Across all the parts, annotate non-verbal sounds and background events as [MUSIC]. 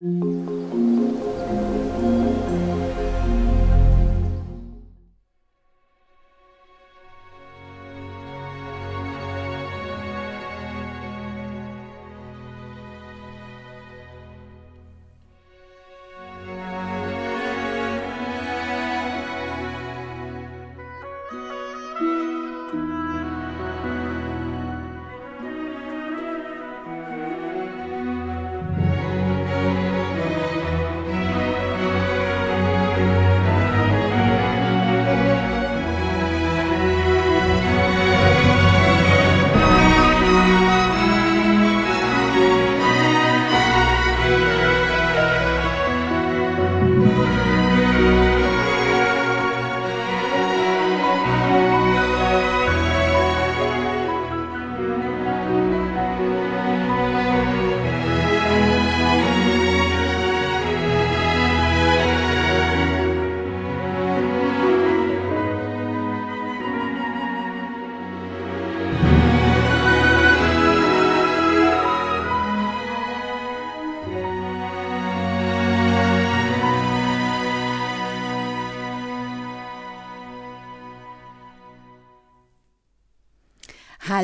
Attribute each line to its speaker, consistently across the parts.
Speaker 1: Thank mm -hmm. you.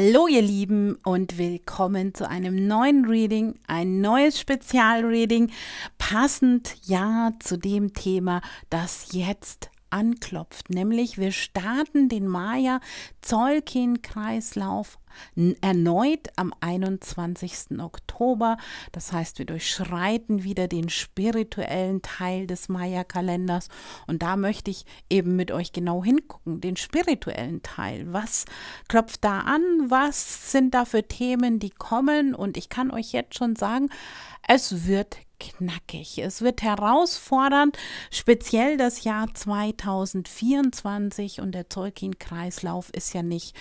Speaker 1: Hallo ihr Lieben und willkommen zu einem neuen Reading, ein neues Spezialreading, passend ja zu dem Thema, das jetzt anklopft. Nämlich wir starten den Maya-Zollkin-Kreislauf erneut am 21. Oktober. Das heißt, wir durchschreiten wieder den spirituellen Teil des Maya-Kalenders. Und da möchte ich eben mit euch genau hingucken, den spirituellen Teil. Was klopft da an? Was sind da für Themen, die kommen? Und ich kann euch jetzt schon sagen, es wird knackig. Es wird herausfordernd, speziell das Jahr 2024 und der Tolkien-Kreislauf ist ja nicht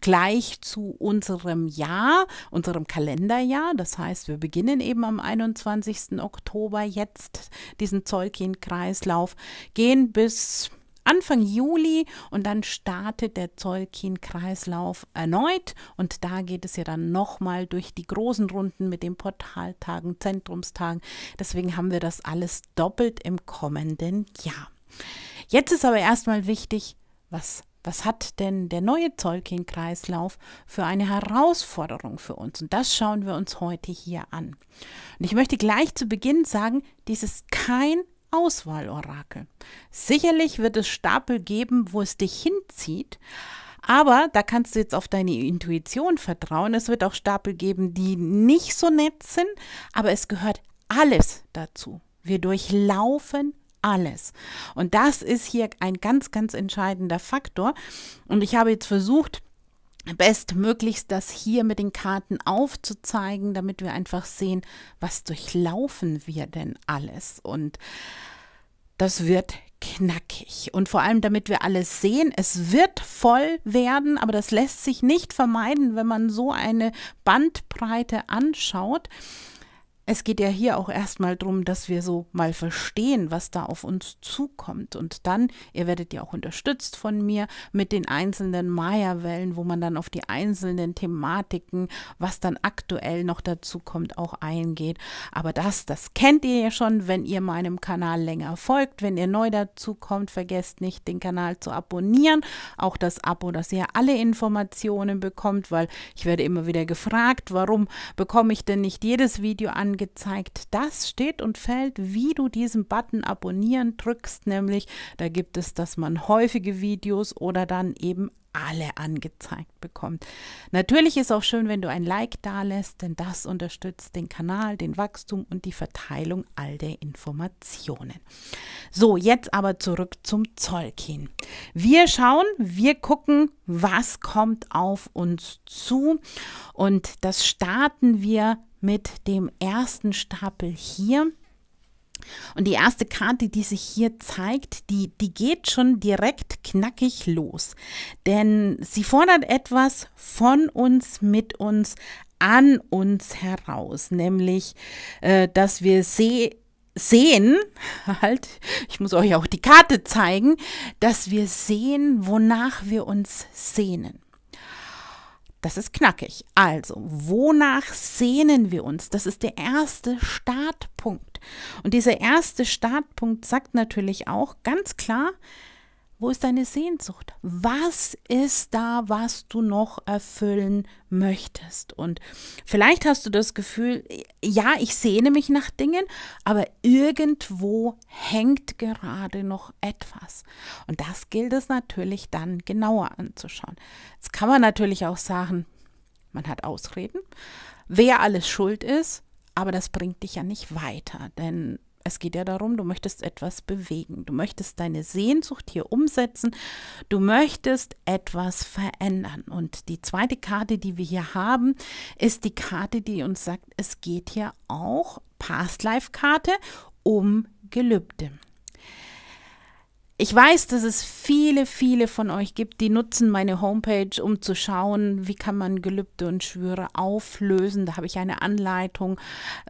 Speaker 1: gleich zu unserem Jahr, unserem Kalenderjahr. Das heißt, wir beginnen eben am 21. Oktober jetzt diesen Tolkien-Kreislauf, gehen bis Anfang Juli und dann startet der Zollkin-Kreislauf erneut und da geht es ja dann nochmal durch die großen Runden mit den Portaltagen, Zentrumstagen. Deswegen haben wir das alles doppelt im kommenden Jahr. Jetzt ist aber erstmal wichtig, was was hat denn der neue Zollkin-Kreislauf für eine Herausforderung für uns? Und das schauen wir uns heute hier an. Und ich möchte gleich zu Beginn sagen, dies ist Kein Auswahlorakel. Sicherlich wird es Stapel geben, wo es dich hinzieht, aber da kannst du jetzt auf deine Intuition vertrauen. Es wird auch Stapel geben, die nicht so nett sind, aber es gehört alles dazu. Wir durchlaufen alles. Und das ist hier ein ganz, ganz entscheidender Faktor. Und ich habe jetzt versucht, bestmöglichst das hier mit den Karten aufzuzeigen, damit wir einfach sehen, was durchlaufen wir denn alles. Und das wird knackig. Und vor allem, damit wir alles sehen, es wird voll werden, aber das lässt sich nicht vermeiden, wenn man so eine Bandbreite anschaut. Es geht ja hier auch erstmal darum, dass wir so mal verstehen, was da auf uns zukommt. Und dann, ihr werdet ja auch unterstützt von mir mit den einzelnen Maya-Wellen, wo man dann auf die einzelnen Thematiken, was dann aktuell noch dazu kommt, auch eingeht. Aber das, das kennt ihr ja schon, wenn ihr meinem Kanal länger folgt. Wenn ihr neu dazu kommt, vergesst nicht, den Kanal zu abonnieren. Auch das Abo, dass ihr alle Informationen bekommt, weil ich werde immer wieder gefragt, warum bekomme ich denn nicht jedes Video an angezeigt. Das steht und fällt, wie du diesen Button abonnieren drückst, nämlich da gibt es, dass man häufige Videos oder dann eben alle angezeigt bekommt. Natürlich ist auch schön, wenn du ein Like da lässt, denn das unterstützt den Kanal, den Wachstum und die Verteilung all der Informationen. So, jetzt aber zurück zum Zollkin. Wir schauen, wir gucken, was kommt auf uns zu und das starten wir mit dem ersten Stapel hier. Und die erste Karte, die sich hier zeigt, die, die geht schon direkt knackig los. Denn sie fordert etwas von uns, mit uns, an uns heraus. Nämlich, äh, dass wir se sehen, [LAUGHS] halt, ich muss euch auch die Karte zeigen, dass wir sehen, wonach wir uns sehnen. Das ist knackig. Also, wonach sehnen wir uns? Das ist der erste Startpunkt. Und dieser erste Startpunkt sagt natürlich auch ganz klar, wo ist deine Sehnsucht? Was ist da, was du noch erfüllen möchtest? Und vielleicht hast du das Gefühl, ja, ich sehne mich nach Dingen, aber irgendwo hängt gerade noch etwas. Und das gilt es natürlich dann genauer anzuschauen. Jetzt kann man natürlich auch sagen, man hat Ausreden, wer alles schuld ist, aber das bringt dich ja nicht weiter, denn es geht ja darum, du möchtest etwas bewegen, du möchtest deine Sehnsucht hier umsetzen, du möchtest etwas verändern. Und die zweite Karte, die wir hier haben, ist die Karte, die uns sagt, es geht hier auch, Past-Life-Karte, um Gelübde. Ich weiß, dass es viele, viele von euch gibt, die nutzen meine Homepage, um zu schauen, wie kann man Gelübde und Schwüre auflösen. Da habe ich eine Anleitung.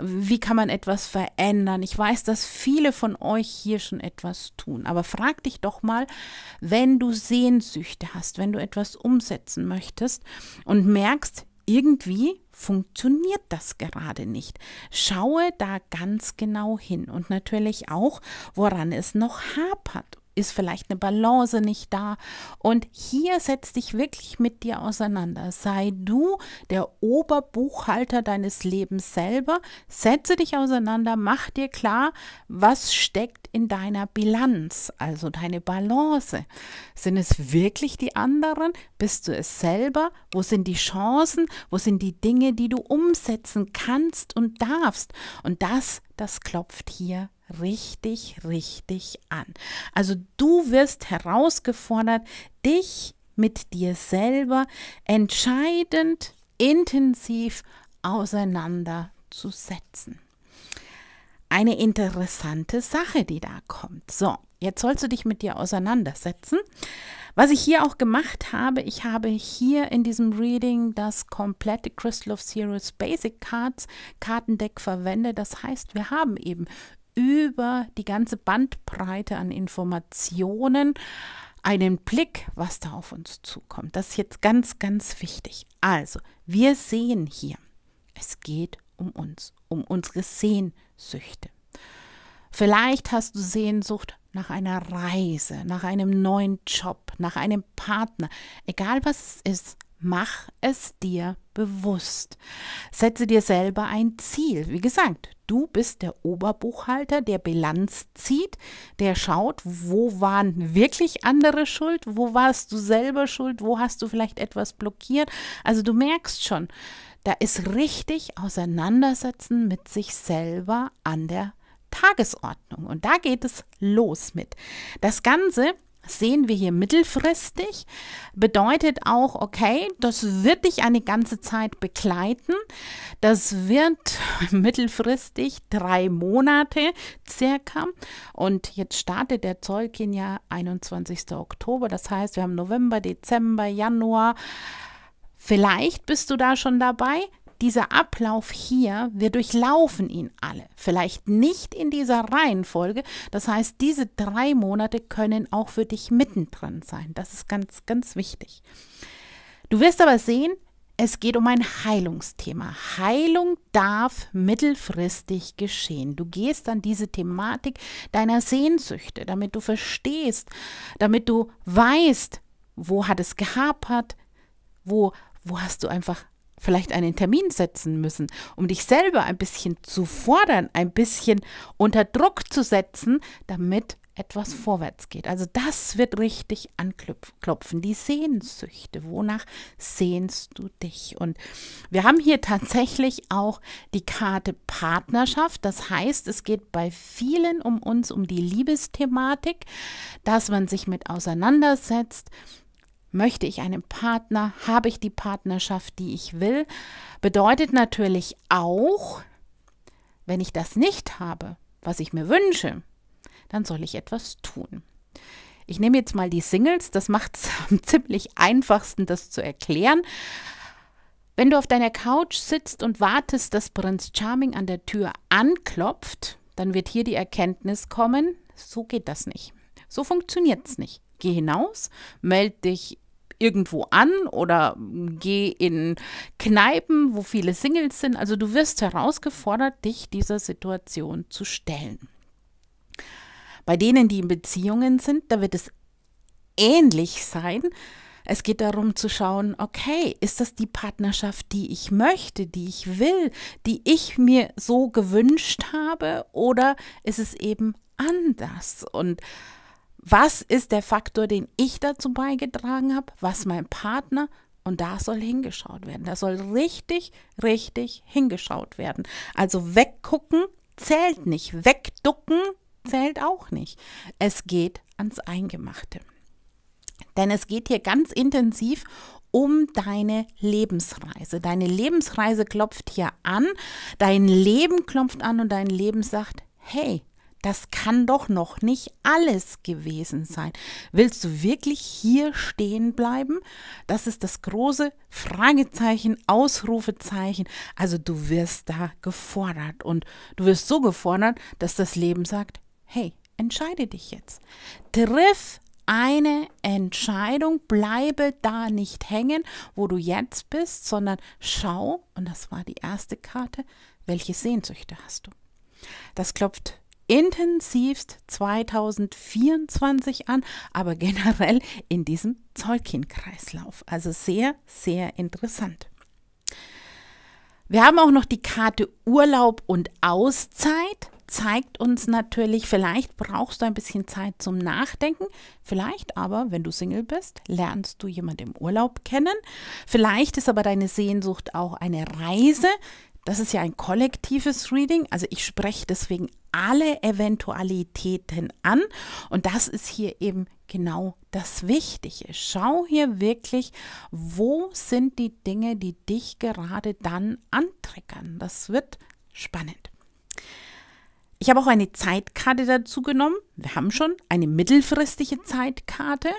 Speaker 1: Wie kann man etwas verändern? Ich weiß, dass viele von euch hier schon etwas tun. Aber frag dich doch mal, wenn du Sehnsüchte hast, wenn du etwas umsetzen möchtest und merkst, irgendwie funktioniert das gerade nicht. Schaue da ganz genau hin und natürlich auch, woran es noch hapert ist vielleicht eine Balance nicht da. Und hier setz dich wirklich mit dir auseinander. Sei du der Oberbuchhalter deines Lebens selber. Setze dich auseinander, mach dir klar, was steckt in deiner Bilanz, also deine Balance. Sind es wirklich die anderen? Bist du es selber? Wo sind die Chancen? Wo sind die Dinge, die du umsetzen kannst und darfst? Und das, das klopft hier richtig, richtig an. Also du wirst herausgefordert, dich mit dir selber entscheidend, intensiv auseinanderzusetzen. Eine interessante Sache, die da kommt. So, jetzt sollst du dich mit dir auseinandersetzen. Was ich hier auch gemacht habe, ich habe hier in diesem Reading das komplette Crystal of Series Basic Cards Kartendeck verwendet. Das heißt, wir haben eben über die ganze Bandbreite an Informationen einen Blick, was da auf uns zukommt. Das ist jetzt ganz, ganz wichtig. Also, wir sehen hier, es geht um uns, um unsere Sehnsüchte. Vielleicht hast du Sehnsucht nach einer Reise, nach einem neuen Job, nach einem Partner. Egal was es ist, mach es dir bewusst. Setze dir selber ein Ziel. Wie gesagt, Du bist der Oberbuchhalter, der Bilanz zieht, der schaut, wo waren wirklich andere schuld, wo warst du selber schuld, wo hast du vielleicht etwas blockiert. Also du merkst schon, da ist richtig Auseinandersetzen mit sich selber an der Tagesordnung. Und da geht es los mit. Das Ganze sehen wir hier mittelfristig, bedeutet auch, okay, das wird dich eine ganze Zeit begleiten. Das wird [LAUGHS] mittelfristig drei Monate circa. Und jetzt startet der Zeugin ja 21. Oktober. Das heißt, wir haben November, Dezember, Januar. Vielleicht bist du da schon dabei, dieser Ablauf hier, wir durchlaufen ihn alle. Vielleicht nicht in dieser Reihenfolge. Das heißt, diese drei Monate können auch für dich mittendrin sein. Das ist ganz, ganz wichtig. Du wirst aber sehen, es geht um ein Heilungsthema. Heilung darf mittelfristig geschehen. Du gehst an diese Thematik deiner Sehnsüchte, damit du verstehst, damit du weißt, wo hat es gehapert, wo, wo hast du einfach vielleicht einen Termin setzen müssen, um dich selber ein bisschen zu fordern, ein bisschen unter Druck zu setzen, damit etwas vorwärts geht. Also das wird richtig anklopfen, die Sehnsüchte. Wonach sehnst du dich? Und wir haben hier tatsächlich auch die Karte Partnerschaft. Das heißt, es geht bei vielen um uns, um die Liebesthematik, dass man sich mit auseinandersetzt, Möchte ich einen Partner? Habe ich die Partnerschaft, die ich will? Bedeutet natürlich auch, wenn ich das nicht habe, was ich mir wünsche, dann soll ich etwas tun. Ich nehme jetzt mal die Singles, das macht es [LAUGHS] am ziemlich einfachsten, das zu erklären. Wenn du auf deiner Couch sitzt und wartest, dass Prinz Charming an der Tür anklopft, dann wird hier die Erkenntnis kommen, so geht das nicht. So funktioniert es nicht. Geh hinaus, melde dich irgendwo an oder geh in Kneipen, wo viele Singles sind. Also du wirst herausgefordert, dich dieser Situation zu stellen. Bei denen, die in Beziehungen sind, da wird es ähnlich sein. Es geht darum zu schauen, okay, ist das die Partnerschaft, die ich möchte, die ich will, die ich mir so gewünscht habe oder ist es eben anders? Und was ist der Faktor, den ich dazu beigetragen habe? Was mein Partner? Und da soll hingeschaut werden. Da soll richtig, richtig hingeschaut werden. Also weggucken zählt nicht. Wegducken zählt auch nicht. Es geht ans Eingemachte. Denn es geht hier ganz intensiv um deine Lebensreise. Deine Lebensreise klopft hier an, dein Leben klopft an und dein Leben sagt, hey, das kann doch noch nicht alles gewesen sein. Willst du wirklich hier stehen bleiben? Das ist das große Fragezeichen, Ausrufezeichen. Also du wirst da gefordert und du wirst so gefordert, dass das Leben sagt, hey, entscheide dich jetzt. Triff eine Entscheidung, bleibe da nicht hängen, wo du jetzt bist, sondern schau, und das war die erste Karte, welche Sehnsüchte hast du. Das klopft intensivst 2024 an, aber [LAUGHS] generell in diesem Zollkin-Kreislauf. Also sehr, sehr interessant. Wir haben auch noch die Karte Urlaub und Auszeit. Zeigt uns natürlich, vielleicht brauchst du ein bisschen Zeit zum Nachdenken. Vielleicht aber, wenn du Single bist, lernst du jemanden im Urlaub kennen. Vielleicht ist aber deine Sehnsucht auch eine Reise das ist ja ein kollektives Reading, also ich spreche deswegen alle Eventualitäten an und das ist hier eben genau das Wichtige. Schau hier wirklich, wo sind die Dinge, die dich gerade dann antriggern. Das wird spannend. Ich habe auch eine Zeitkarte dazu genommen. Wir haben schon eine mittelfristige Zeitkarte,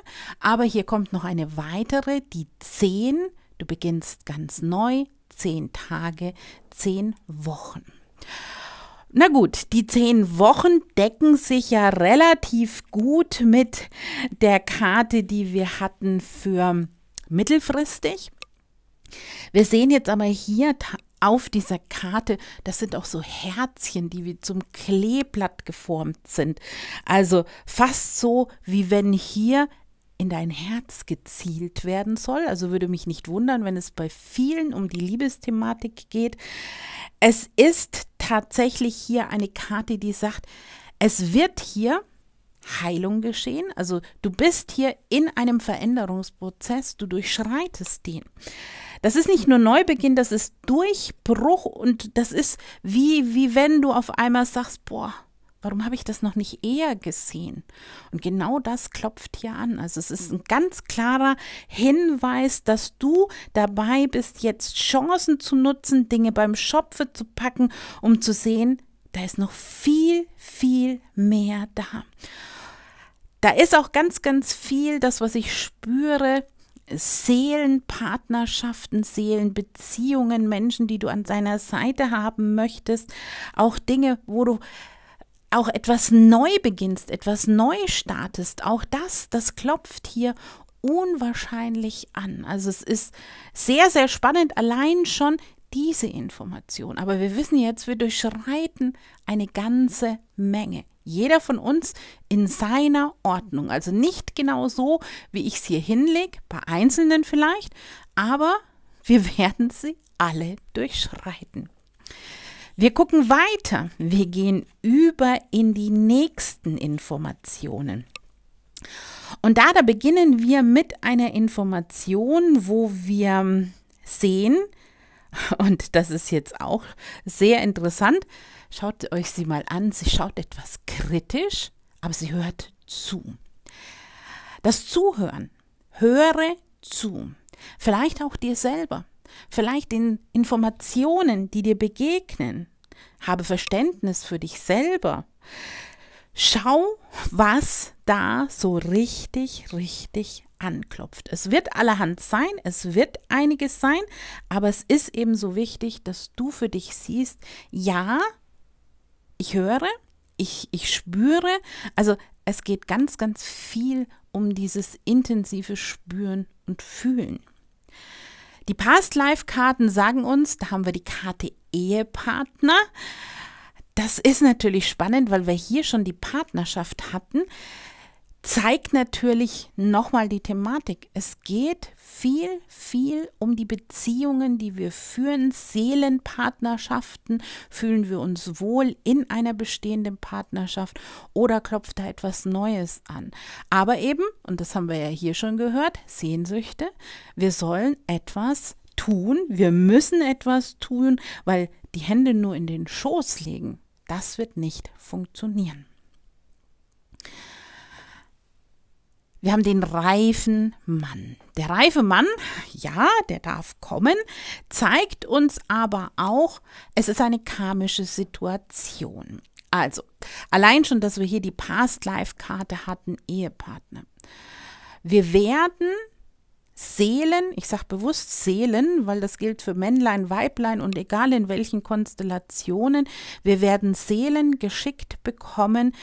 Speaker 1: aber hier kommt noch eine weitere, die 10. Du beginnst ganz neu, zehn Tage, zehn Wochen. Na gut, die zehn Wochen decken sich ja relativ gut mit der Karte, die wir hatten für mittelfristig. Wir sehen jetzt aber hier auf dieser Karte, das sind auch so Herzchen, die wie zum Kleeblatt geformt sind. Also fast so, wie wenn hier in dein Herz gezielt werden soll. Also würde mich nicht wundern, wenn es bei vielen um die Liebesthematik geht. Es ist tatsächlich hier eine Karte, die sagt, es wird hier Heilung geschehen. Also du bist hier in einem Veränderungsprozess, du durchschreitest den. Das ist nicht nur Neubeginn, das ist Durchbruch und das ist wie, wie wenn du auf einmal sagst, boah, Warum habe ich das noch nicht eher gesehen? Und genau das klopft hier an. Also es ist ein ganz klarer Hinweis, dass du dabei bist, jetzt Chancen zu nutzen, Dinge beim Schopfe zu packen, um zu sehen, da ist noch viel, viel mehr da. Da ist auch ganz, ganz viel, das, was ich spüre, Seelenpartnerschaften, Seelenbeziehungen, Menschen, die du an deiner Seite haben möchtest, auch Dinge, wo du auch etwas neu beginnst, etwas neu startest, auch das, das klopft hier unwahrscheinlich an. Also es ist sehr, sehr spannend, allein schon diese Information. Aber wir wissen jetzt, wir durchschreiten eine ganze Menge. Jeder von uns in seiner Ordnung. Also nicht genau so, wie ich es hier hinlege, bei Einzelnen vielleicht, aber wir [LAUGHS] werden sie alle durchschreiten. Wir gucken weiter. Wir gehen über in die nächsten Informationen. Und da, da beginnen wir mit einer Information, wo wir sehen, [LAUGHS] und das ist jetzt auch sehr interessant, schaut euch sie mal an, sie schaut etwas kritisch, aber sie hört zu. Das Zuhören, höre zu, vielleicht auch dir selber vielleicht den Informationen, die dir begegnen. Habe Verständnis für dich selber. Schau, was da so richtig, richtig anklopft. Es wird allerhand sein, es wird einiges sein, aber es ist eben so wichtig, dass du für dich siehst, ja, ich höre, ich, ich spüre. Also es geht ganz, ganz viel um dieses intensive Spüren und Fühlen. Die Past-Life-Karten sagen uns, da haben wir die Karte Ehepartner. Das ist natürlich spannend, weil wir hier schon die Partnerschaft hatten zeigt natürlich nochmal die Thematik. Es geht viel, viel um die Beziehungen, die wir führen, Seelenpartnerschaften. Fühlen wir uns wohl in einer bestehenden Partnerschaft oder klopft da etwas Neues an? Aber eben, und das haben wir ja hier schon gehört, Sehnsüchte, wir sollen etwas tun, wir müssen etwas tun, weil die Hände nur in den Schoß legen, das wird nicht funktionieren. Wir haben den reifen Mann. Der reife Mann, ja, der darf kommen, zeigt uns aber auch, es ist eine karmische Situation. Also, allein schon, dass wir hier die Past-Life-Karte hatten, Ehepartner. Wir werden Seelen, ich sage bewusst Seelen, weil das gilt für Männlein, Weiblein und egal in welchen Konstellationen, wir werden Seelen geschickt bekommen,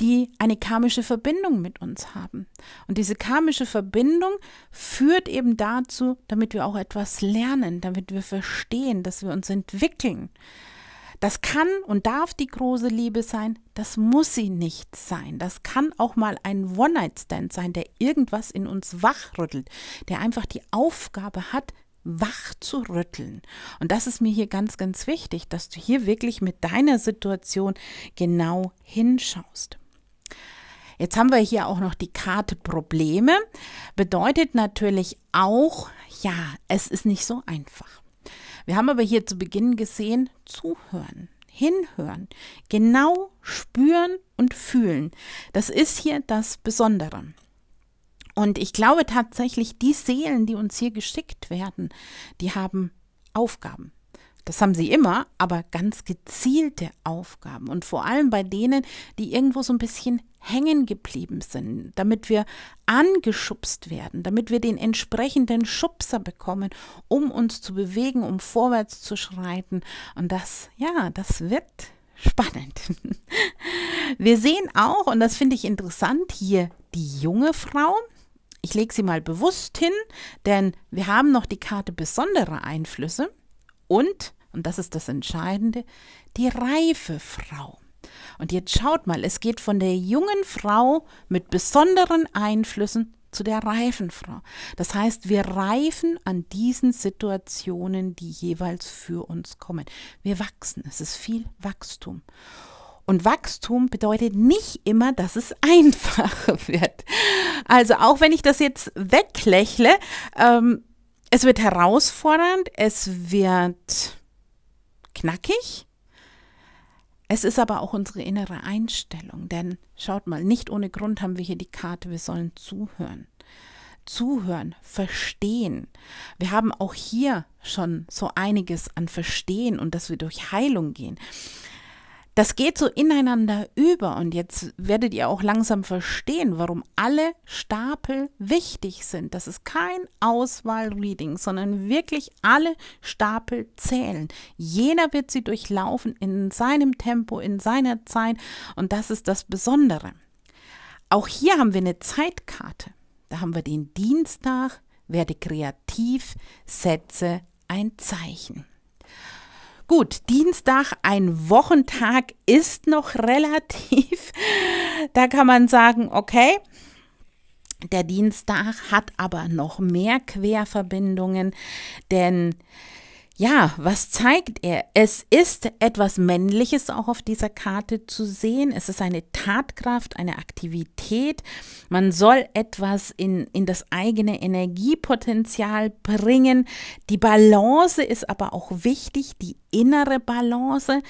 Speaker 1: die eine karmische Verbindung mit uns haben. Und diese karmische Verbindung führt eben dazu, damit wir auch etwas lernen, damit wir verstehen, dass wir uns entwickeln. Das kann und darf die große Liebe sein, das muss sie nicht sein. Das kann auch mal ein One-Night-Stand sein, der irgendwas in uns wachrüttelt, der einfach die Aufgabe hat, wach zu rütteln. Und das ist mir hier ganz, ganz wichtig, dass du hier wirklich mit deiner Situation genau hinschaust. Jetzt haben wir hier auch noch die Karte Probleme. Bedeutet natürlich auch, ja, es ist nicht so einfach. Wir haben aber hier zu Beginn gesehen, zuhören, hinhören, genau spüren und fühlen. Das ist hier das Besondere. Und ich glaube tatsächlich, die Seelen, die uns hier geschickt werden, die haben Aufgaben. Das haben sie immer, aber ganz gezielte Aufgaben. Und vor allem bei denen, die irgendwo so ein bisschen hängen geblieben sind, damit wir angeschubst werden, damit wir den entsprechenden Schubser bekommen, um uns zu bewegen, um vorwärts zu schreiten. Und das, ja, das wird spannend. [LAUGHS] Wir sehen auch, und das finde ich interessant, hier die junge Frau. Ich lege sie mal bewusst hin, denn wir haben noch die Karte besonderer Einflüsse und, und das ist das Entscheidende, die reife Frau. Und jetzt schaut mal, es geht von der jungen Frau mit besonderen Einflüssen zu der reifen Frau. Das heißt, wir reifen an diesen Situationen, die jeweils für uns kommen. Wir wachsen. Es ist viel Wachstum. Und Wachstum bedeutet nicht immer, dass es [LAUGHS] einfacher wird. Also auch wenn ich das jetzt weglächle, ähm, es wird herausfordernd, es wird knackig, es ist aber auch unsere innere Einstellung, denn schaut mal, nicht ohne Grund haben wir hier die Karte, wir sollen zuhören. Zuhören, verstehen. Wir haben auch hier schon so einiges an Verstehen und dass wir durch Heilung gehen das geht so ineinander über und jetzt werdet ihr auch langsam verstehen, warum alle Stapel wichtig sind. Das ist kein Auswahl-Reading, sondern wirklich alle Stapel zählen. Jeder wird sie durchlaufen in seinem Tempo, in seiner Zeit und das ist das Besondere. Auch hier haben wir eine Zeitkarte. Da haben wir den Dienstag, werde kreativ, setze ein Zeichen. Gut, Dienstag, ein Wochentag ist noch relativ. Da kann man sagen, okay, der Dienstag hat aber noch mehr Querverbindungen, denn ja, was zeigt er? Es ist etwas Männliches auch auf dieser Karte zu sehen. Es ist eine Tatkraft, eine Aktivität. Man soll etwas in, in das eigene Energiepotenzial bringen. Die Balance ist aber auch wichtig, die innere Balance.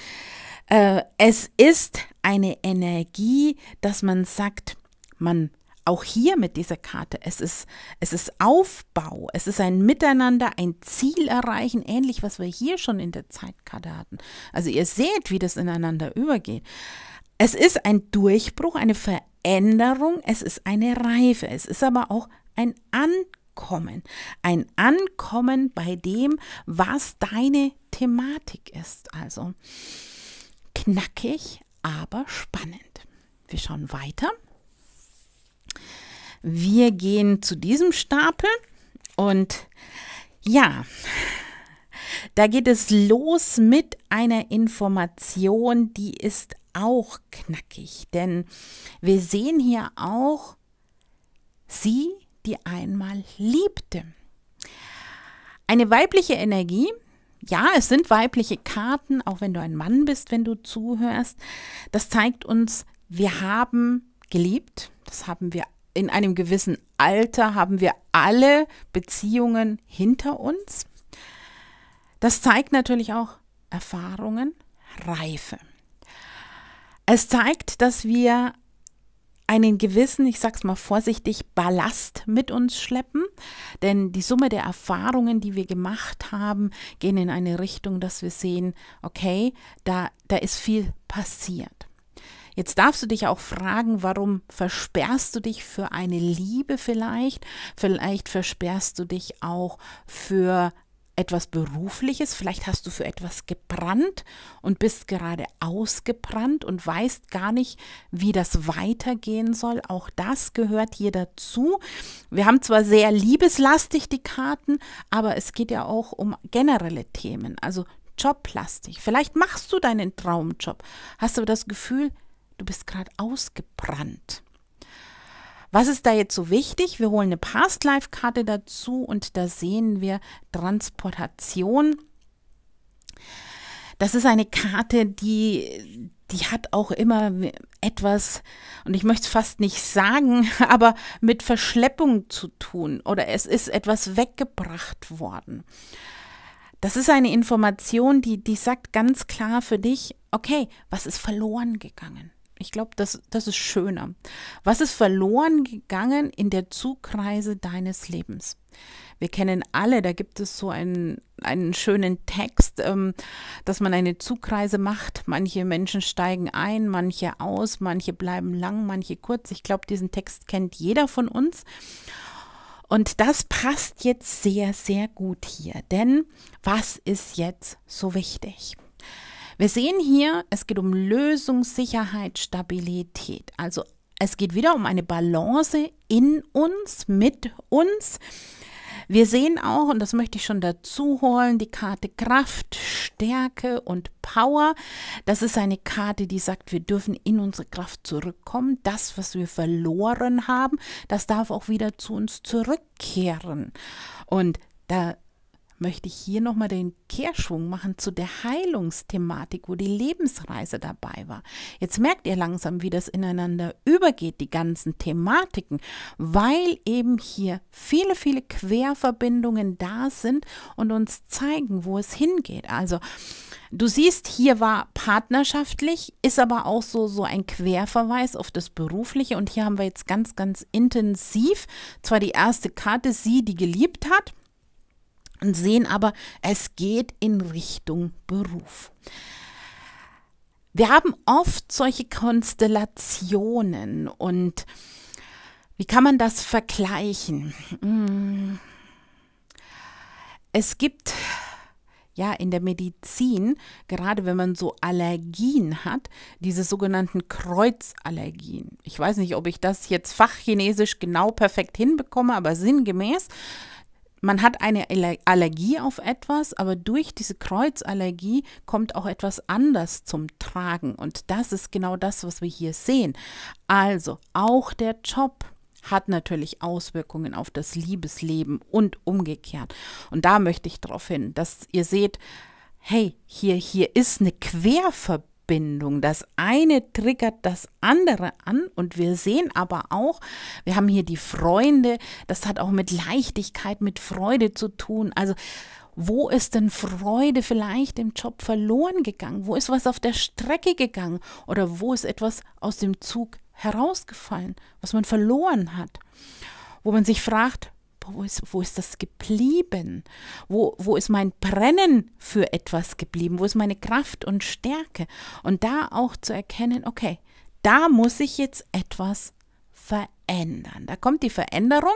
Speaker 1: Äh, es ist eine Energie, dass man sagt, man auch hier mit dieser Karte, es ist, es ist Aufbau, es ist ein Miteinander, ein Ziel erreichen, ähnlich was wir hier schon in der Zeitkarte hatten. Also ihr seht, wie das ineinander übergeht. Es ist ein Durchbruch, eine Veränderung, es ist eine Reife, es ist aber auch ein Ankommen, ein Ankommen bei dem, was deine Thematik ist. Also knackig, aber spannend. Wir schauen weiter. Wir gehen zu diesem Stapel und ja, da geht es los mit einer Information, die ist auch knackig, denn wir sehen hier auch sie, die einmal liebte. Eine weibliche Energie, ja, es sind weibliche Karten, auch wenn du ein Mann bist, wenn du zuhörst, das zeigt uns, wir haben geliebt, das haben wir in einem gewissen Alter haben wir alle Beziehungen hinter uns. Das zeigt natürlich auch Erfahrungen, Reife. Es zeigt, dass wir einen gewissen, ich sag's mal vorsichtig, Ballast mit uns schleppen, denn die Summe der Erfahrungen, die wir gemacht haben, gehen in eine Richtung, dass wir sehen, okay, da, da ist viel passiert. Jetzt darfst du dich auch fragen, warum versperrst du dich für eine Liebe vielleicht? Vielleicht versperrst du dich auch für etwas Berufliches, vielleicht hast du für etwas gebrannt und bist gerade ausgebrannt und weißt gar nicht, wie das weitergehen soll. Auch das gehört hier dazu. Wir haben zwar sehr liebeslastig die Karten, aber es geht ja auch um generelle Themen, also joblastig. Vielleicht machst du deinen Traumjob, hast aber das Gefühl, du bist gerade ausgebrannt. Was ist da jetzt so wichtig? Wir holen eine Past-Life-Karte dazu und da sehen wir Transportation. Das ist eine Karte, die, die hat auch immer etwas, und ich möchte es fast nicht sagen, [LAUGHS] aber mit Verschleppung zu tun oder es ist etwas weggebracht worden. Das ist eine Information, die, die sagt ganz klar für dich, okay, was ist verloren gegangen? Ich glaube, das, das ist schöner. Was ist verloren gegangen in der Zugreise deines Lebens? Wir kennen alle, da gibt es so einen, einen schönen Text, ähm, dass man eine Zugreise macht. Manche Menschen steigen ein, manche aus, manche bleiben lang, manche kurz. Ich glaube, diesen Text kennt jeder von uns. Und das passt jetzt sehr, sehr gut hier. Denn was ist jetzt so wichtig? Wir sehen hier, es geht um Lösung, Sicherheit, Stabilität. Also es geht wieder um eine Balance in uns, mit uns. Wir sehen auch, und das möchte ich schon dazu holen, die Karte Kraft, Stärke und Power. Das ist eine Karte, die sagt, wir dürfen in unsere Kraft zurückkommen. Das, was wir verloren haben, das darf auch wieder zu uns zurückkehren. Und da möchte ich hier nochmal den Kehrschwung machen zu der Heilungsthematik, wo die Lebensreise dabei war. Jetzt merkt ihr langsam, wie das ineinander übergeht, die ganzen Thematiken, weil eben hier viele, viele Querverbindungen da sind und uns zeigen, wo es hingeht. Also du siehst, hier war partnerschaftlich, ist aber auch so, so ein Querverweis auf das Berufliche und hier haben wir jetzt ganz, ganz intensiv zwar die erste Karte, sie, die geliebt hat, und sehen aber, es geht in Richtung Beruf. Wir haben oft solche Konstellationen und wie kann man das vergleichen? Mm. Es gibt ja in der Medizin, gerade wenn man so Allergien hat, diese sogenannten Kreuzallergien. Ich weiß nicht, ob ich das jetzt fachchinesisch genau perfekt hinbekomme, aber sinngemäß man hat eine Allergie auf etwas, aber durch diese Kreuzallergie kommt auch etwas anders zum Tragen. Und das ist genau das, was wir hier sehen. Also auch der Job hat natürlich Auswirkungen auf das Liebesleben und umgekehrt. Und da möchte ich darauf hin, dass ihr seht, hey, hier, hier ist eine Querverbindung Verbindung. Das eine triggert das andere an und wir sehen aber auch, wir haben hier die Freunde, das hat auch mit Leichtigkeit, mit Freude zu tun. Also wo ist denn Freude vielleicht im Job verloren gegangen? Wo ist was auf der Strecke gegangen? Oder wo ist etwas aus dem Zug herausgefallen, was man verloren hat? Wo man sich fragt, wo ist, wo ist das geblieben? Wo, wo ist mein Brennen für etwas geblieben? Wo ist meine Kraft und Stärke? Und da auch zu erkennen, okay, da muss ich jetzt etwas verändern. Da kommt die Veränderung,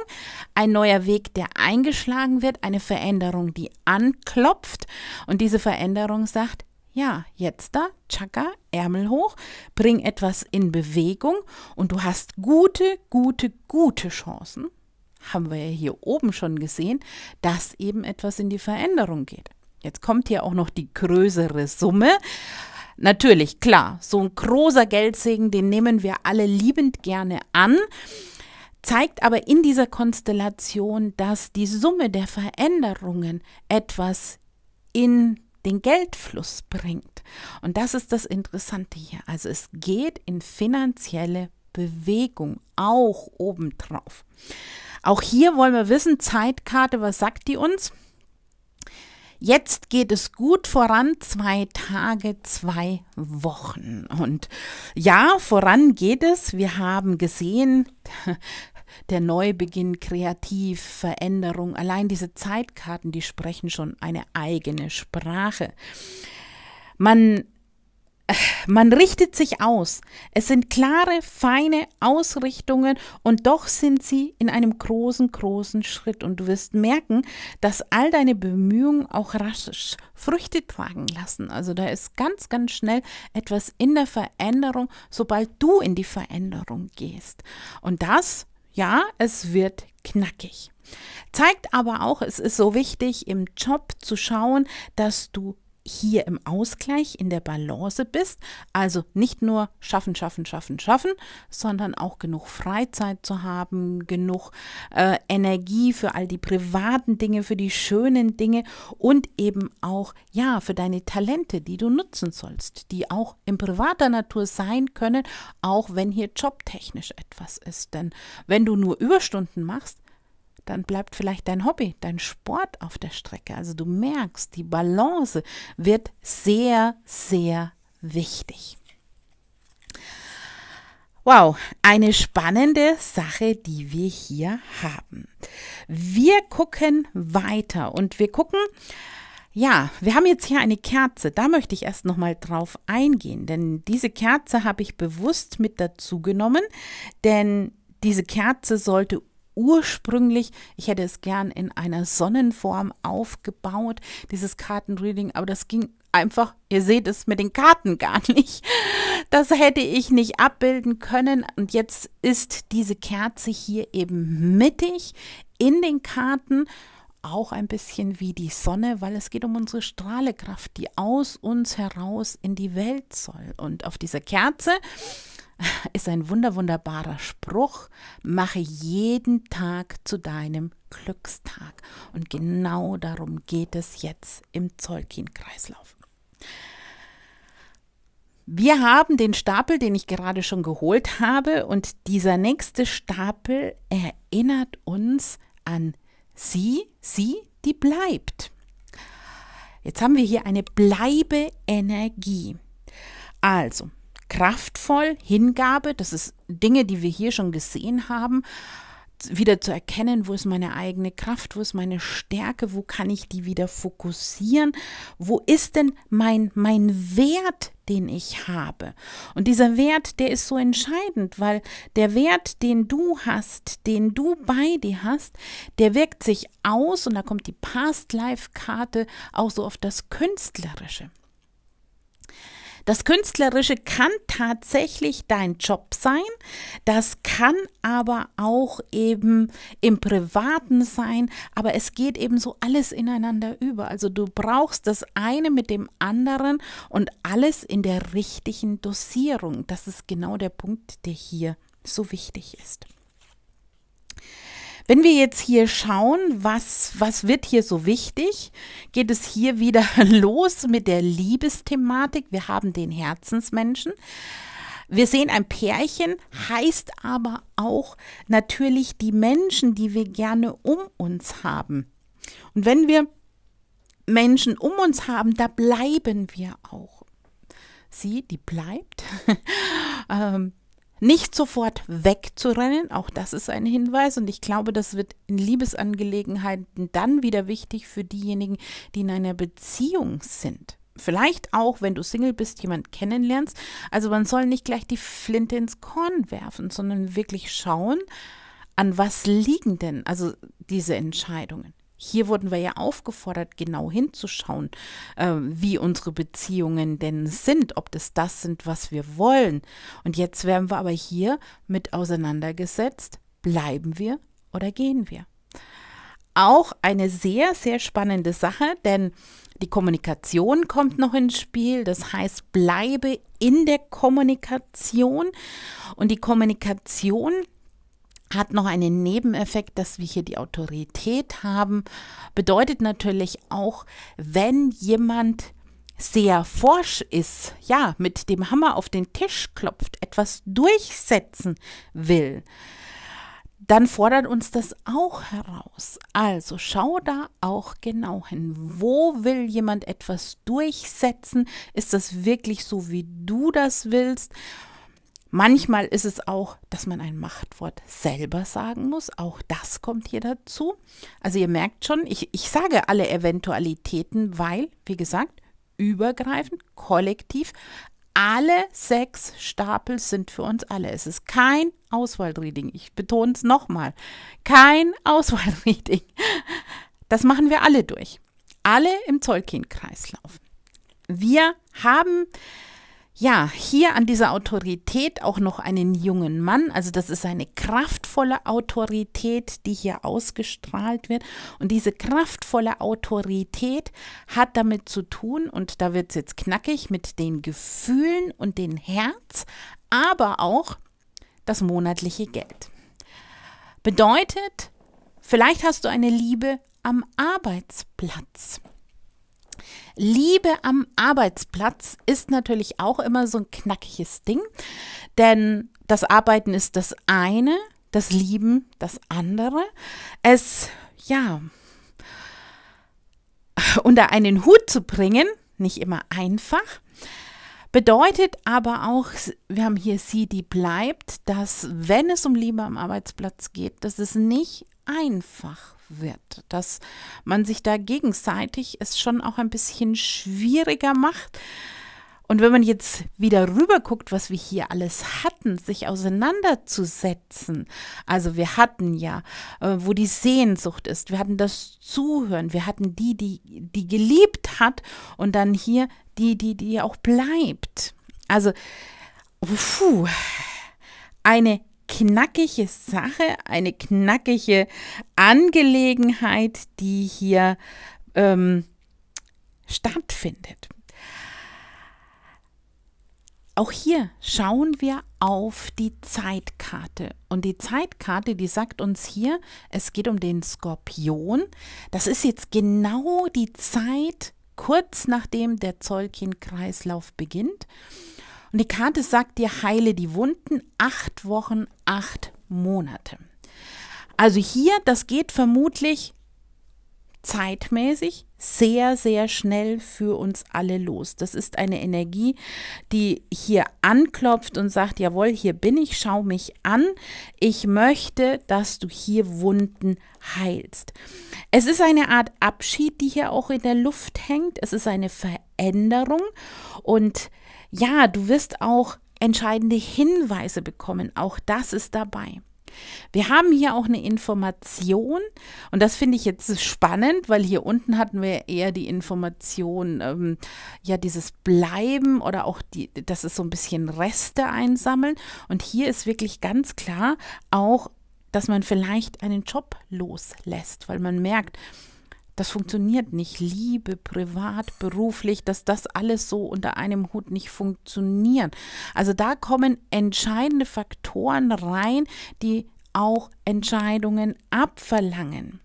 Speaker 1: ein neuer Weg, der eingeschlagen wird, eine Veränderung, die anklopft und diese Veränderung sagt, ja, jetzt da, Chaka, Ärmel hoch, bring etwas in Bewegung und du hast gute, gute, gute Chancen, haben wir ja hier oben schon gesehen, dass eben etwas in die Veränderung geht. Jetzt kommt hier auch noch die größere Summe. Natürlich, klar, so ein großer Geldsegen, den nehmen wir alle liebend gerne an, zeigt aber in dieser Konstellation, dass die Summe der Veränderungen etwas in den Geldfluss bringt. Und das ist das Interessante hier. Also es geht in finanzielle Bewegung auch obendrauf. Auch hier wollen wir wissen, Zeitkarte, was sagt die uns? Jetzt geht es gut voran, zwei Tage, zwei Wochen. Und ja, voran geht es. Wir haben gesehen, [LAUGHS] der Neubeginn, kreativ, Veränderung, allein diese Zeitkarten, die sprechen schon eine eigene Sprache. Man man richtet sich aus. Es sind klare, feine Ausrichtungen und doch sind sie in einem großen, großen Schritt. Und du wirst merken, dass all deine Bemühungen auch rasch Früchte tragen lassen. Also da ist ganz, ganz schnell etwas in der Veränderung, sobald du in die Veränderung gehst. Und das, ja, es wird knackig. Zeigt aber auch, es ist so wichtig, im Job zu schauen, dass du hier im Ausgleich, in der Balance bist. Also nicht nur schaffen, schaffen, schaffen, schaffen, sondern auch genug Freizeit zu haben, genug äh, Energie für all die privaten Dinge, für die schönen Dinge und eben auch, ja, für deine Talente, die du nutzen sollst, die auch in privater Natur sein können, auch wenn hier jobtechnisch etwas ist. Denn wenn du nur Überstunden machst, dann bleibt vielleicht dein Hobby, dein Sport auf der Strecke. Also du merkst, die Balance wird sehr, sehr wichtig. Wow, eine spannende Sache, die wir hier haben. Wir gucken weiter und wir gucken, ja, wir haben jetzt hier eine Kerze. Da möchte ich erst nochmal drauf eingehen, denn diese Kerze habe ich bewusst mit dazu genommen, denn diese Kerze sollte ursprünglich, ich hätte es gern in einer Sonnenform aufgebaut, dieses Kartenreading, aber das ging einfach, ihr seht es mit den Karten gar nicht. Das hätte ich nicht abbilden können. Und jetzt ist diese Kerze hier eben mittig in den Karten. Auch ein bisschen wie die Sonne, weil es geht um unsere Strahlekraft, die aus uns heraus in die Welt soll. Und auf dieser Kerze [LAUGHS] ist ein wunderbarer Spruch. Mache jeden Tag zu deinem Glückstag. Und genau darum geht es jetzt im Zolkin-Kreislauf. Wir haben den Stapel, den ich gerade schon geholt habe, und dieser nächste Stapel erinnert uns an sie, sie, die bleibt. Jetzt haben wir hier eine bleibe Energie. Also, kraftvoll, Hingabe, das ist Dinge, die wir hier schon gesehen haben, wieder zu erkennen, wo ist meine eigene Kraft, wo ist meine Stärke, wo kann ich die wieder fokussieren, wo ist denn mein, mein Wert, den ich habe. Und dieser Wert, der ist so entscheidend, weil der Wert, den du hast, den du bei dir hast, der wirkt sich aus und da kommt die Past-Life-Karte auch so auf das Künstlerische. Das Künstlerische kann tatsächlich dein Job sein, das kann aber auch eben im Privaten sein, aber es geht eben so alles ineinander über. Also du brauchst das eine mit dem anderen und alles in der richtigen Dosierung. Das ist genau der Punkt, der hier so wichtig ist. Wenn wir jetzt hier schauen, was, was wird hier so wichtig, geht es hier wieder [LAUGHS] los mit der Liebesthematik. Wir haben den Herzensmenschen. Wir sehen ein Pärchen, heißt aber auch natürlich die Menschen, die wir gerne um uns haben. Und wenn wir Menschen um uns haben, da bleiben wir auch. Sie, die bleibt. [LAUGHS] ähm, nicht sofort wegzurennen, auch das ist ein Hinweis und ich glaube, das wird in Liebesangelegenheiten dann wieder wichtig für diejenigen, die in einer Beziehung sind. Vielleicht auch, wenn du Single bist, jemand kennenlernst. Also man soll nicht gleich die Flinte ins Korn werfen, sondern wirklich schauen, an was liegen denn also diese Entscheidungen. Hier wurden wir ja aufgefordert, genau hinzuschauen, äh, wie unsere Beziehungen denn sind, ob das das sind, was wir wollen. Und jetzt werden wir aber hier mit auseinandergesetzt, bleiben wir oder gehen wir. Auch eine sehr, sehr spannende Sache, denn die Kommunikation kommt noch ins Spiel. Das heißt, bleibe in der Kommunikation. Und die Kommunikation hat noch einen Nebeneffekt, dass wir hier die Autorität haben. Bedeutet natürlich auch, wenn jemand sehr forsch ist, ja, mit dem Hammer auf den Tisch klopft, etwas durchsetzen will, dann fordert uns das auch heraus. Also schau da auch genau hin. Wo will jemand etwas durchsetzen? Ist das wirklich so, wie du das willst? Manchmal ist es auch, dass man ein Machtwort selber sagen muss. Auch das kommt hier dazu. Also ihr merkt schon, ich, ich sage alle Eventualitäten, weil, wie gesagt, übergreifend, kollektiv, alle sechs Stapel sind für uns alle. Es ist kein Auswahlreading. Ich betone es nochmal. Kein Auswahlreading. Das machen wir alle durch. Alle im zollkin kreislauf Wir haben ja, hier an dieser Autorität auch noch einen jungen Mann. Also das ist eine kraftvolle Autorität, die hier ausgestrahlt wird. Und diese kraftvolle Autorität hat damit zu tun, und da wird es jetzt knackig, mit den Gefühlen und dem Herz, aber auch das monatliche Geld. Bedeutet, vielleicht hast du eine Liebe am Arbeitsplatz. Liebe am Arbeitsplatz ist natürlich auch immer so ein knackiges Ding, denn das Arbeiten ist das eine, das Lieben das andere. Es, ja, unter einen Hut zu bringen, nicht immer einfach. Bedeutet aber auch, wir haben hier sie, die bleibt, dass wenn es um Liebe am Arbeitsplatz geht, dass es nicht einfach wird, dass man sich da gegenseitig es schon auch ein bisschen schwieriger macht. Und wenn man jetzt wieder rüber guckt, was wir hier alles hatten, sich auseinanderzusetzen. Also wir hatten ja, äh, wo die Sehnsucht ist, wir hatten das Zuhören, wir hatten die, die, die geliebt hat und dann hier die, die, die auch bleibt. Also, puh, eine knackige Sache, eine knackige Angelegenheit, die hier ähm, stattfindet. Auch hier schauen wir auf die Zeitkarte. Und die Zeitkarte, die sagt uns hier, es geht um den Skorpion. Das ist jetzt genau die Zeit kurz nachdem der Zollkin-Kreislauf beginnt. Und die Karte sagt dir, heile die Wunden acht Wochen, acht Monate. Also hier, das geht vermutlich zeitmäßig sehr, sehr schnell für uns alle los. Das ist eine Energie, die hier anklopft und sagt, jawohl, hier bin ich, schau mich an, ich möchte, dass du hier Wunden heilst. Es ist eine Art Abschied, die hier auch in der Luft hängt, es ist eine Veränderung und ja, du wirst auch entscheidende Hinweise bekommen. Auch das ist dabei. Wir haben hier auch eine Information und das finde ich jetzt spannend, weil hier unten hatten wir eher die Information, ähm, ja, dieses Bleiben oder auch die, das ist so ein bisschen Reste einsammeln. Und hier ist wirklich ganz klar auch, dass man vielleicht einen Job loslässt, weil man merkt, das funktioniert nicht. Liebe, privat, beruflich, dass das alles so unter einem Hut nicht funktioniert. Also da kommen entscheidende Faktoren rein, die auch Entscheidungen abverlangen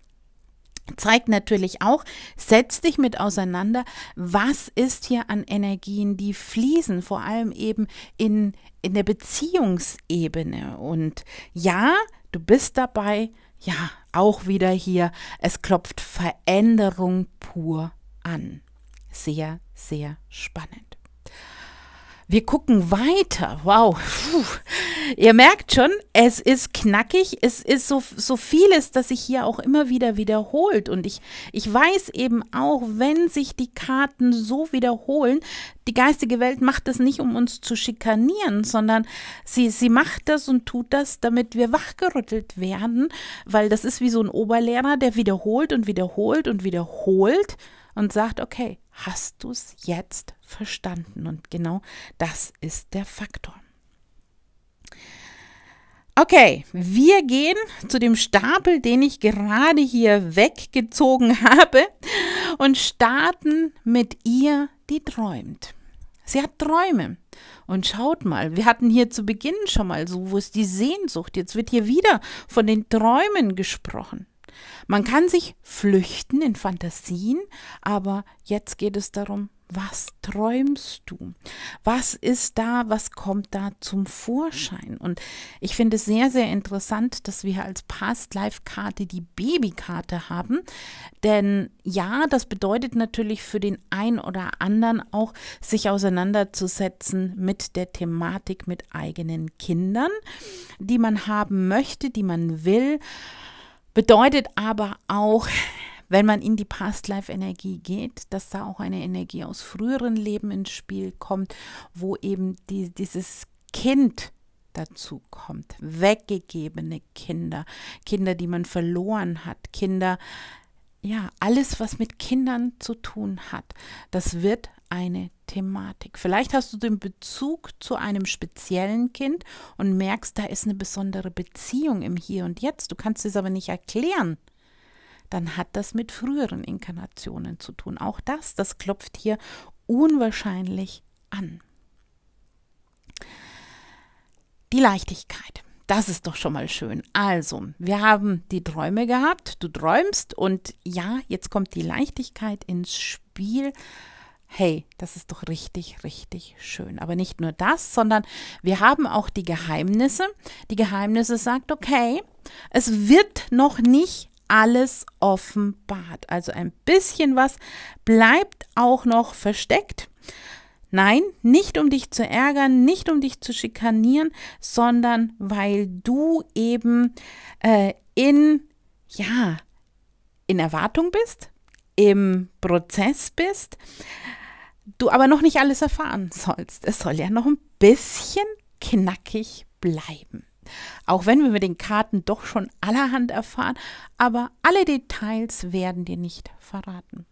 Speaker 1: zeigt natürlich auch, setz dich mit auseinander, was ist hier an Energien, die fließen, vor allem eben in, in der Beziehungsebene. Und ja, du bist dabei, ja, auch wieder hier, es klopft Veränderung pur an. Sehr, sehr spannend. Wir gucken weiter. Wow, Puh. Ihr merkt schon, es ist knackig, es ist so, so vieles, das sich hier auch immer wieder wiederholt. Und ich, ich weiß eben auch, wenn sich die Karten so wiederholen, die geistige Welt macht das nicht, um uns zu schikanieren, sondern sie, sie macht das und tut das, damit wir wachgerüttelt werden, weil das ist wie so ein Oberlehrer, der wiederholt und wiederholt und wiederholt und sagt, okay, hast du es jetzt verstanden? Und genau das ist der Faktor. Okay, wir gehen zu dem Stapel, den ich gerade hier weggezogen [LAUGHS] habe und starten mit ihr, die träumt. Sie hat Träume. Und schaut mal, wir hatten hier zu Beginn schon mal so, wo ist die Sehnsucht? Jetzt wird hier wieder von den Träumen gesprochen. Man kann sich flüchten in Fantasien, aber jetzt geht es darum, was träumst du? Was ist da? Was kommt da zum Vorschein? Und ich finde es sehr, sehr interessant, dass wir als Past-Life-Karte die Babykarte haben. Denn ja, das bedeutet natürlich für den einen oder anderen auch, sich auseinanderzusetzen mit der Thematik mit eigenen Kindern, die man haben möchte, die man will. Bedeutet aber auch, wenn man in die Past-Life-Energie geht, dass da auch eine Energie aus früheren Leben ins Spiel kommt, wo eben die, dieses Kind dazu kommt. Weggegebene Kinder, Kinder, die man verloren hat, Kinder, ja, alles, was mit Kindern zu tun hat, das wird eine Thematik. Vielleicht hast du den Bezug zu einem speziellen Kind und merkst, da ist eine besondere Beziehung im Hier und Jetzt. Du kannst es aber nicht erklären dann hat das mit früheren Inkarnationen zu tun. Auch das, das klopft hier unwahrscheinlich an. Die Leichtigkeit. Das ist doch schon mal schön. Also, wir haben die Träume gehabt, du träumst und ja, jetzt kommt die Leichtigkeit ins Spiel. Hey, das ist doch richtig, richtig schön. Aber nicht nur das, sondern wir haben auch die Geheimnisse. Die Geheimnisse sagt, okay, es wird noch nicht alles offenbart. Also ein bisschen was bleibt auch noch versteckt. Nein, nicht um dich zu ärgern, nicht um dich zu schikanieren, sondern weil du eben äh, in, ja, in Erwartung bist, im Prozess bist, du aber noch nicht alles erfahren sollst. Es soll ja noch ein bisschen knackig bleiben. Auch wenn wir mit den Karten doch schon allerhand erfahren, aber alle Details werden dir nicht verraten.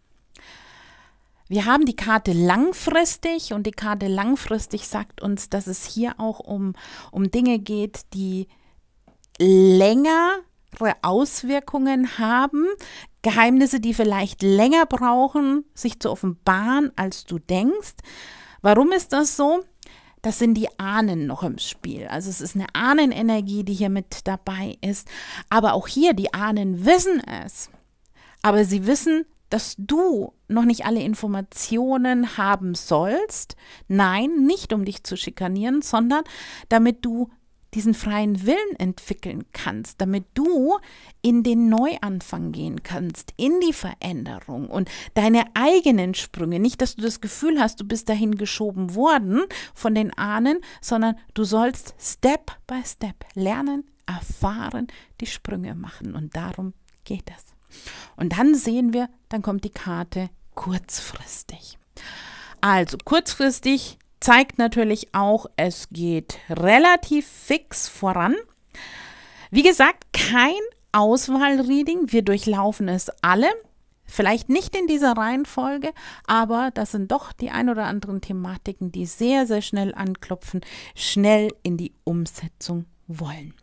Speaker 1: Wir haben die Karte langfristig und die Karte langfristig sagt uns, dass es hier auch um, um Dinge geht, die längere Auswirkungen haben, Geheimnisse, die vielleicht länger brauchen, sich zu offenbaren, als du denkst. Warum ist das so? das sind die Ahnen noch im Spiel. Also es ist eine Ahnenenergie, die hier mit dabei ist. Aber auch hier, die Ahnen wissen es. Aber sie wissen, dass du noch nicht alle Informationen haben sollst. Nein, nicht um dich zu schikanieren, sondern damit du diesen freien Willen entwickeln kannst, damit du in den Neuanfang gehen kannst, in die Veränderung und deine eigenen Sprünge. Nicht, dass du das Gefühl hast, du bist dahin geschoben worden von den Ahnen, sondern du sollst Step by Step lernen, erfahren, die Sprünge machen. Und darum geht es. Und dann sehen wir, dann kommt die Karte kurzfristig. Also kurzfristig zeigt natürlich auch, es geht relativ fix voran. Wie gesagt, kein Auswahlreading. Wir durchlaufen es alle. Vielleicht nicht in dieser Reihenfolge, aber das sind doch die ein oder anderen Thematiken, die sehr, sehr schnell anklopfen, schnell in die Umsetzung wollen.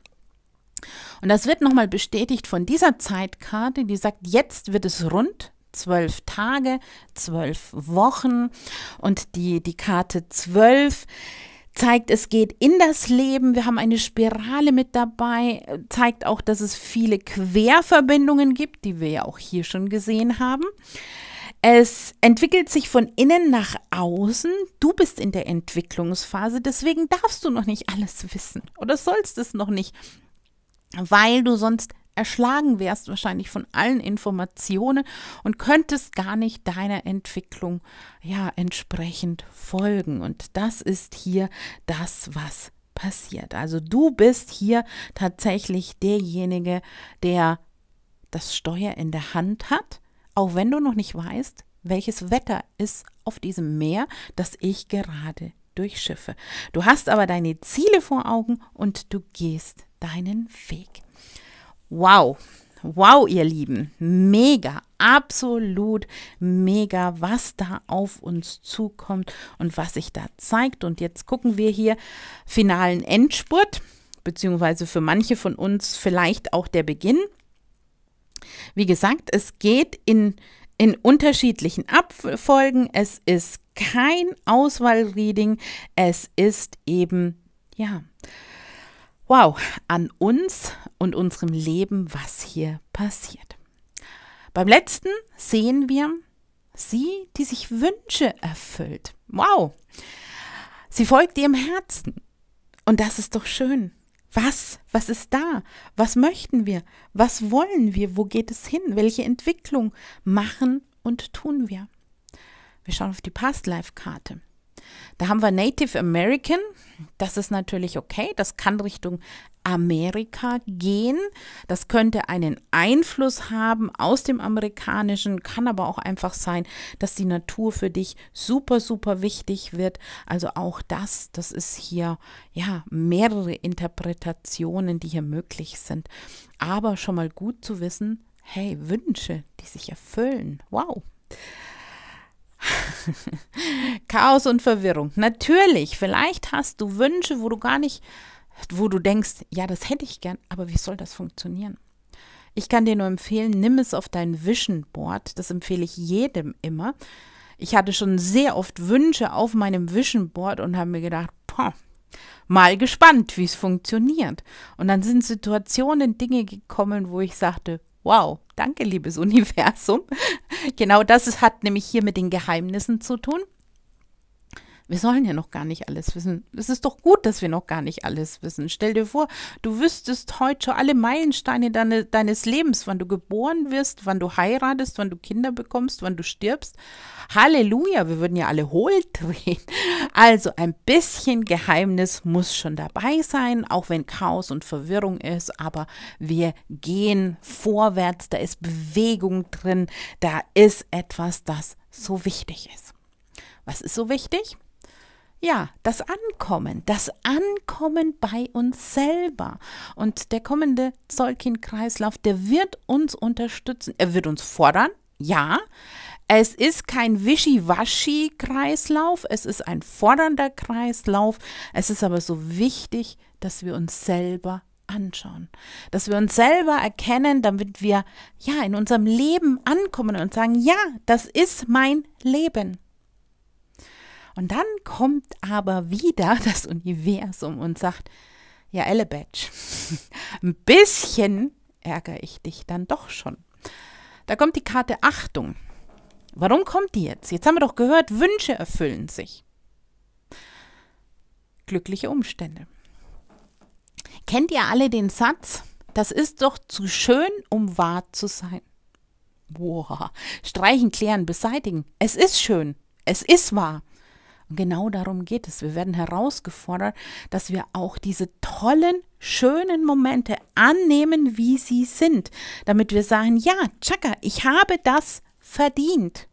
Speaker 1: Und das wird nochmal bestätigt von dieser Zeitkarte, die sagt, jetzt wird es rund, zwölf Tage, zwölf Wochen und die, die Karte 12 zeigt, es geht in das Leben. Wir haben eine Spirale mit dabei, zeigt auch, dass es viele Querverbindungen gibt, die wir ja auch hier schon gesehen haben. Es entwickelt sich von innen nach außen. Du bist in der Entwicklungsphase, deswegen darfst du noch nicht alles wissen oder sollst es noch nicht, weil du sonst erschlagen wärst wahrscheinlich von allen Informationen und könntest gar nicht deiner Entwicklung ja entsprechend folgen. Und das ist hier das, was passiert. Also du bist hier tatsächlich derjenige, der das Steuer in der Hand hat, auch wenn du noch nicht weißt, welches Wetter ist auf diesem Meer, das ich gerade durchschiffe. Du hast aber deine Ziele vor Augen und du gehst deinen Weg. Wow, wow, ihr Lieben, mega, absolut mega, was da auf uns zukommt und was sich da zeigt. Und jetzt gucken wir hier finalen Endspurt, beziehungsweise für manche von uns vielleicht auch der Beginn. Wie gesagt, es geht in, in unterschiedlichen Abfolgen. Es ist kein Auswahlreading. Es ist eben, ja, wow, an uns und unserem Leben, was hier passiert. Beim letzten sehen wir sie, die sich Wünsche erfüllt. Wow, sie folgt ihrem Herzen. Und das ist doch schön. Was? Was ist da? Was möchten wir? Was wollen wir? Wo geht es hin? Welche Entwicklung machen und tun wir? Wir schauen auf die Past-Life-Karte. Da haben wir Native American. Das ist natürlich okay. Das kann Richtung Amerika gehen. Das könnte einen Einfluss haben aus dem Amerikanischen, kann aber auch einfach sein, dass die Natur für dich super, super wichtig wird. Also auch das, das ist hier ja mehrere Interpretationen, die hier möglich sind. Aber schon mal gut zu wissen, hey, Wünsche, die sich erfüllen. Wow. [LAUGHS] Chaos und Verwirrung. Natürlich, vielleicht hast du Wünsche, wo du gar nicht, wo du denkst, ja, das hätte ich gern, aber wie soll das funktionieren? Ich kann dir nur empfehlen, nimm es auf dein Vision Board. Das empfehle ich jedem immer. Ich hatte schon sehr oft Wünsche auf meinem Vision Board und habe mir gedacht, boah, mal gespannt, wie es funktioniert. Und dann sind Situationen, Dinge gekommen, wo ich sagte, wow, danke, liebes Universum, Genau das hat nämlich hier mit den Geheimnissen zu tun wir sollen ja noch gar nicht alles wissen. Es ist doch gut, dass wir noch gar nicht alles wissen. Stell dir vor, du wüsstest heute schon alle Meilensteine deine, deines Lebens, wann du geboren wirst, wann du heiratest, wann du Kinder bekommst, wann du stirbst. Halleluja, wir würden ja alle hohl drehen. Also ein bisschen Geheimnis muss schon dabei sein, auch wenn Chaos und Verwirrung ist, aber wir gehen vorwärts, da ist Bewegung drin, da ist etwas, das so wichtig ist. Was ist so wichtig? ja, das Ankommen, das Ankommen bei uns selber. Und der kommende Zollkin-Kreislauf, der wird uns unterstützen, er wird uns fordern, ja. Es ist kein Wischiwaschi-Kreislauf, es ist ein fordernder Kreislauf. Es ist aber so wichtig, dass wir uns selber anschauen, dass wir uns selber erkennen, damit wir ja in unserem Leben ankommen und sagen, ja, das ist mein Leben. Und dann kommt aber wieder [LAUGHS] das Universum und sagt, ja, Ellebatch, [LAUGHS] ein bisschen ärgere ich dich dann doch schon. Da kommt die Karte Achtung. Warum kommt die jetzt? Jetzt haben wir doch gehört, Wünsche erfüllen sich. Glückliche Umstände. Kennt ihr alle den Satz, das ist doch zu schön, um wahr zu sein? Boah, streichen, klären, beseitigen. Es ist schön, es ist wahr. Und genau darum geht es. Wir werden herausgefordert, dass wir auch diese tollen, schönen Momente annehmen, wie sie sind, damit wir sagen, ja, Chaka, ich habe das verdient.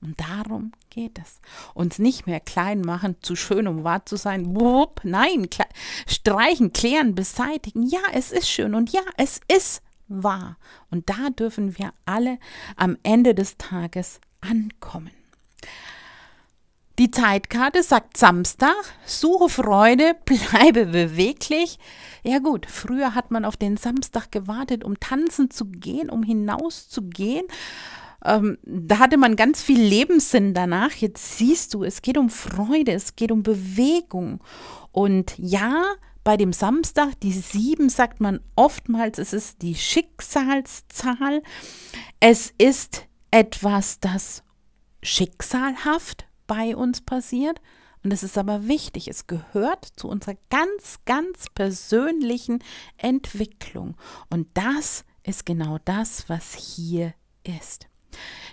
Speaker 1: Und darum geht es. Uns nicht mehr klein machen, zu schön, um wahr zu sein. Wupp, nein, kle streichen, klären, beseitigen. Ja, es ist schön und ja, es ist wahr. Und da dürfen wir alle am Ende des Tages ankommen. Die Zeitkarte sagt Samstag, suche Freude, [LAUGHS] bleibe beweglich. Ja gut, früher hat man auf den Samstag gewartet, um tanzen zu gehen, um hinauszugehen. Ähm, da hatte man ganz viel Lebenssinn danach. Jetzt siehst du, es geht um Freude, es geht um Bewegung. Und ja, bei dem Samstag, die sieben, sagt man oftmals, es ist die Schicksalszahl. Es ist etwas, das schicksalhaft bei uns passiert. Und es ist aber wichtig, es gehört zu unserer ganz, ganz persönlichen Entwicklung. Und das ist genau das, was hier ist.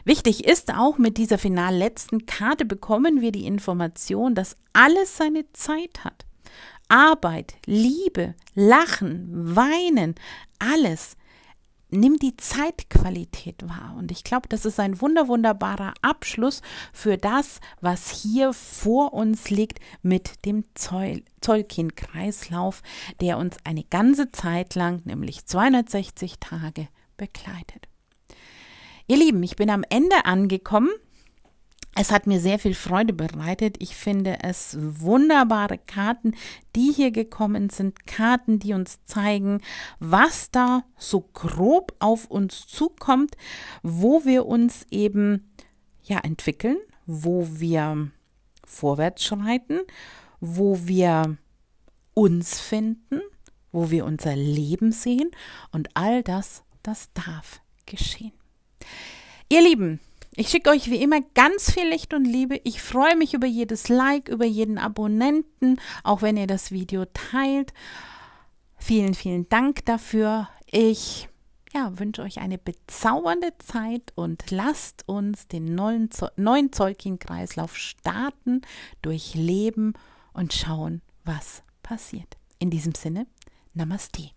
Speaker 1: Wichtig ist auch, mit dieser final letzten Karte bekommen wir die Information, dass alles seine Zeit hat. Arbeit, Liebe, Lachen, Weinen, alles nimm die Zeitqualität wahr. Und ich glaube, das ist ein wunder, wunderbarer Abschluss für das, was hier vor uns liegt mit dem Zeul Zollkin-Kreislauf, der uns eine ganze Zeit lang, nämlich 260 Tage, begleitet. Ihr Lieben, ich bin am Ende angekommen. Es hat mir sehr viel Freude bereitet. Ich finde es wunderbare Karten, die hier gekommen sind. Karten, die uns zeigen, was da so grob auf uns zukommt, wo wir uns eben ja entwickeln, wo wir vorwärts schreiten, wo wir uns finden, wo wir unser Leben sehen und all das, das darf geschehen. Ihr Lieben, ich schicke euch wie immer ganz viel Licht und Liebe. Ich freue mich über jedes Like, über jeden Abonnenten, auch wenn ihr das Video teilt. Vielen, vielen Dank dafür. Ich ja, wünsche euch eine bezaubernde Zeit und lasst uns den neuen, neuen Zeugin-Kreislauf starten, durchleben und schauen, was passiert. In diesem Sinne, Namaste.